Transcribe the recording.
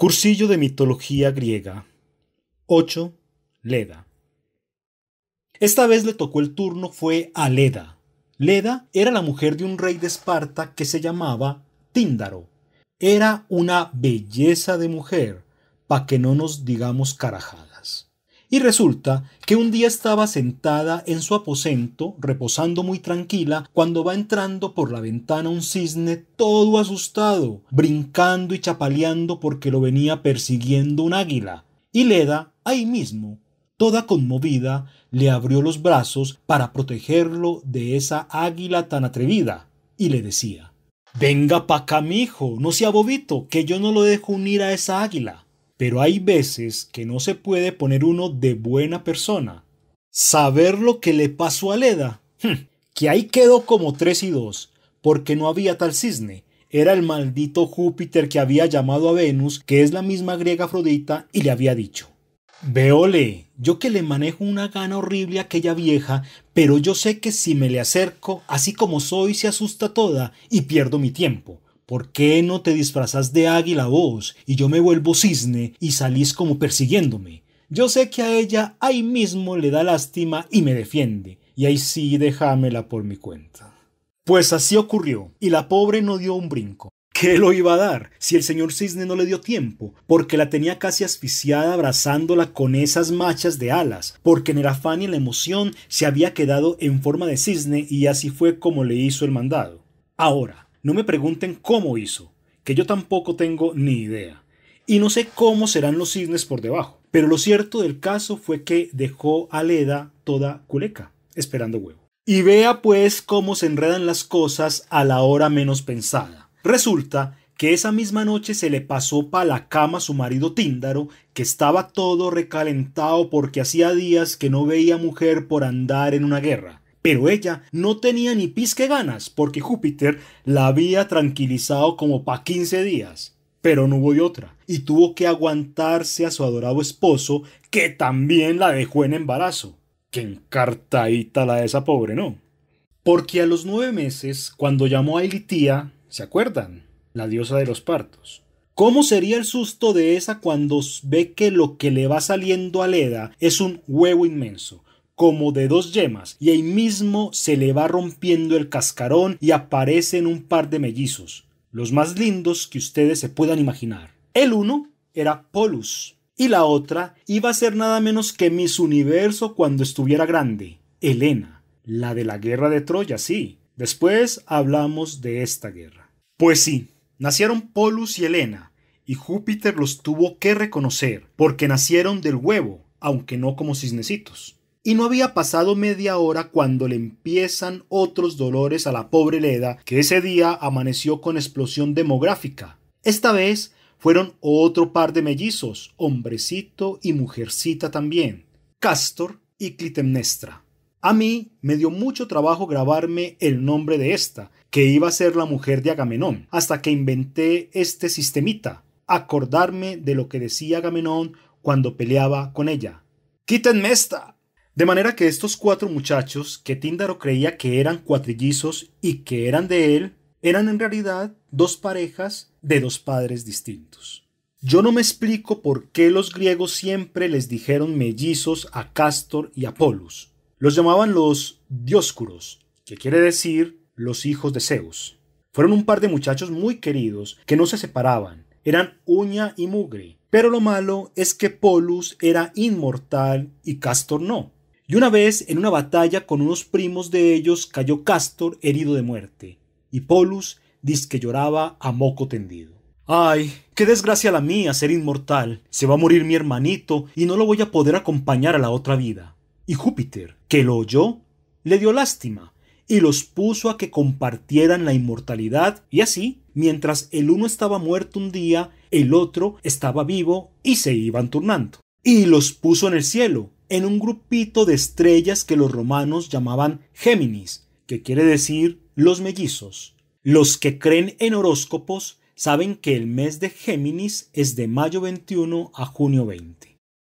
Cursillo de Mitología Griega 8. Leda. Esta vez le tocó el turno fue a Leda. Leda era la mujer de un rey de Esparta que se llamaba Tíndaro. Era una belleza de mujer, pa' que no nos digamos carajadas. Y resulta que un día estaba sentada en su aposento, reposando muy tranquila, cuando va entrando por la ventana un cisne todo asustado, brincando y chapaleando porque lo venía persiguiendo un águila. Y Leda, ahí mismo, toda conmovida, le abrió los brazos para protegerlo de esa águila tan atrevida, y le decía Venga pa' acá, hijo, no sea bobito, que yo no lo dejo unir a esa águila. Pero hay veces que no se puede poner uno de buena persona. Saber lo que le pasó a Leda. Hm, que ahí quedó como tres y dos, porque no había tal cisne. Era el maldito Júpiter que había llamado a Venus, que es la misma griega Afrodita, y le había dicho. Veole, yo que le manejo una gana horrible a aquella vieja, pero yo sé que si me le acerco, así como soy, se asusta toda y pierdo mi tiempo. ¿Por qué no te disfrazas de águila vos y yo me vuelvo cisne y salís como persiguiéndome? Yo sé que a ella ahí mismo le da lástima y me defiende, y ahí sí déjamela por mi cuenta. Pues así ocurrió, y la pobre no dio un brinco. ¿Qué lo iba a dar si el señor cisne no le dio tiempo? Porque la tenía casi asfixiada abrazándola con esas machas de alas, porque en el afán y en la emoción se había quedado en forma de cisne y así fue como le hizo el mandado. Ahora, no me pregunten cómo hizo, que yo tampoco tengo ni idea. Y no sé cómo serán los cisnes por debajo. Pero lo cierto del caso fue que dejó a Leda toda culeca, esperando huevo. Y vea pues cómo se enredan las cosas a la hora menos pensada. Resulta que esa misma noche se le pasó pa' la cama su marido Tíndaro, que estaba todo recalentado porque hacía días que no veía mujer por andar en una guerra pero ella no tenía ni pis ganas, porque Júpiter la había tranquilizado como pa' 15 días. Pero no hubo de otra, y tuvo que aguantarse a su adorado esposo, que también la dejó en embarazo. Qué encartadita la de esa pobre, ¿no? Porque a los nueve meses, cuando llamó a Elitía, ¿se acuerdan? La diosa de los partos. ¿Cómo sería el susto de esa cuando ve que lo que le va saliendo a Leda es un huevo inmenso? como de dos yemas y ahí mismo se le va rompiendo el cascarón y aparecen un par de mellizos, los más lindos que ustedes se puedan imaginar. El uno era Polus y la otra iba a ser nada menos que Miss Universo cuando estuviera grande, Helena, la de la guerra de Troya, sí. Después hablamos de esta guerra. Pues sí, nacieron Polus y Helena, y Júpiter los tuvo que reconocer, porque nacieron del huevo, aunque no como cisnecitos. Y no había pasado media hora cuando le empiezan otros dolores a la pobre Leda, que ese día amaneció con explosión demográfica. Esta vez fueron otro par de mellizos, hombrecito y mujercita también, Castor y Clitemnestra. A mí me dio mucho trabajo grabarme el nombre de esta, que iba a ser la mujer de Agamenón, hasta que inventé este sistemita, acordarme de lo que decía Agamenón cuando peleaba con ella. esta! De manera que estos cuatro muchachos que Tíndaro creía que eran cuatrillizos y que eran de él, eran en realidad dos parejas de dos padres distintos. Yo no me explico por qué los griegos siempre les dijeron mellizos a Castor y a Polus. Los llamaban los dioscuros, que quiere decir los hijos de Zeus. Fueron un par de muchachos muy queridos que no se separaban, eran uña y mugre. Pero lo malo es que Polus era inmortal y Castor no. Y una vez, en una batalla con unos primos de ellos, cayó Castor herido de muerte, y Polus que lloraba a moco tendido. Ay, qué desgracia la mía ser inmortal. Se va a morir mi hermanito y no lo voy a poder acompañar a la otra vida. Y Júpiter, que lo oyó, le dio lástima y los puso a que compartieran la inmortalidad y así, mientras el uno estaba muerto un día, el otro estaba vivo y se iban turnando. Y los puso en el cielo en un grupito de estrellas que los romanos llamaban Géminis, que quiere decir los mellizos. Los que creen en horóscopos saben que el mes de Géminis es de mayo 21 a junio 20.